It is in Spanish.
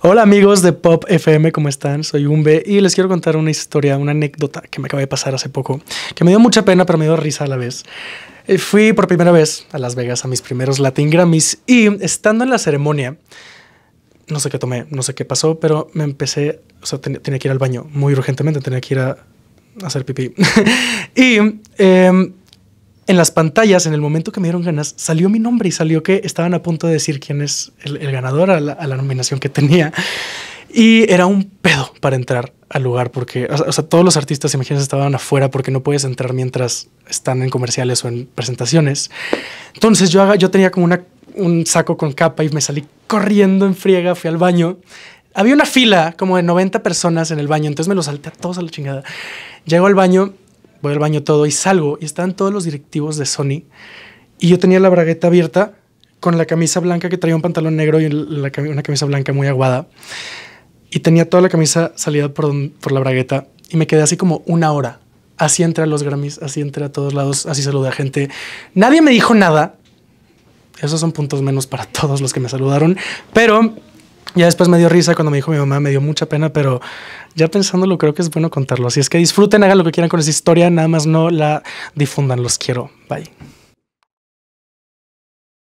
Hola amigos de Pop FM, ¿cómo están? Soy Umbe y les quiero contar una historia, una anécdota que me acaba de pasar hace poco, que me dio mucha pena pero me dio risa a la vez. Eh, fui por primera vez a Las Vegas a mis primeros Latin Grammys y estando en la ceremonia, no sé qué tomé, no sé qué pasó, pero me empecé, o sea, tenía que ir al baño muy urgentemente, tenía que ir a hacer pipí. y em, en las pantallas, en el momento que me dieron ganas, salió mi nombre y salió que estaban a punto de decir quién es el, ganador a la, nominación que tenía. Y era un pedo para entrar al lugar porque, o todos los artistas, imagínense, estaban afuera porque no puedes entrar mientras están en comerciales o en presentaciones. Entonces yo, yo tenía como una, un saco con capa y me salí corriendo en friega, fui al baño había una fila como de 90 personas en el baño, entonces me lo salté a todos a la chingada. Llego al baño voy al baño todo y salgo y están todos los directivos de Sony y yo tenía la bragueta abierta con la camisa blanca que traía un pantalón negro y una camisa blanca muy aguada y tenía toda la camisa salida por, la bragueta y me quedé así como una hora. Así entré a los Grammys, así entré a todos lados, así saludé a gente. Nadie me dijo nada. Esos son puntos menos para todos los que me saludaron, pero ya después me dio risa cuando me dijo mi mamá, me dio mucha pena, pero ya pensándolo creo que es bueno contarlo. Así es que disfruten, hagan lo que quieran con esa historia, nada más no la difundan, los quiero. Bye.